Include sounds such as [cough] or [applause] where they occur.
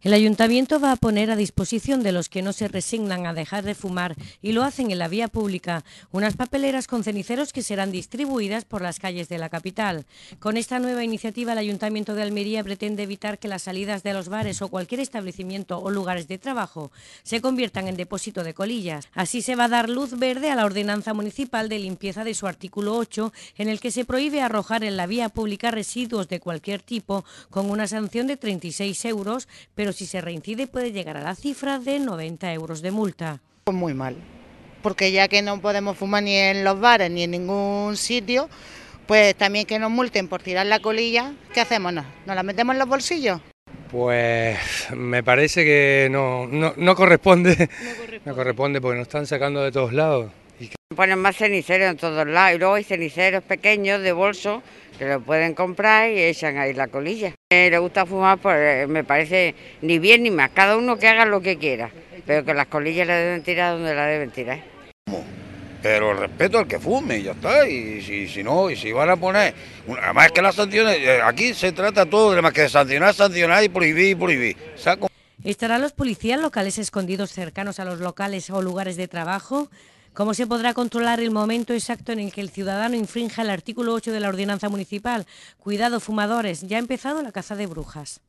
El ayuntamiento va a poner a disposición de los que no se resignan a dejar de fumar y lo hacen en la vía pública unas papeleras con ceniceros que serán distribuidas por las calles de la capital. Con esta nueva iniciativa el ayuntamiento de Almería pretende evitar que las salidas de los bares o cualquier establecimiento o lugares de trabajo se conviertan en depósito de colillas. Así se va a dar luz verde a la ordenanza municipal de limpieza de su artículo 8 en el que se prohíbe arrojar en la vía pública residuos de cualquier tipo con una sanción de 36 euros, pero pero si se reincide puede llegar a la cifra de 90 euros de multa. Pues muy mal, porque ya que no podemos fumar ni en los bares ni en ningún sitio, pues también que nos multen por tirar la colilla, ¿qué hacemos? ¿Nos, la metemos en los bolsillos? Pues me parece que no, no [laughs] corresponde, no corresponde porque nos están sacando de todos lados ponen más ceniceros en todos lados y luego hay ceniceros pequeños de bolso que lo pueden comprar y echan ahí la colilla. Eh, le gusta fumar, pues eh, me parece ni bien ni más, cada uno que haga lo que quiera, pero que las colillas las deben tirar donde las deben tirar. Pero el respeto al que fume, ya está, y si, no, y si van a poner, además que las sanciones, eh, aquí se trata todo de más que sancionar, sancionar y prohibir y prohibir. ¿Estarán los policías locales escondidos cercanos a los locales o lugares de trabajo? ¿Cómo se podrá controlar el momento exacto en el que el ciudadano infrinja el artículo 8 de la ordenanza municipal? Cuidado, fumadores, ya ha empezado la caza de brujas.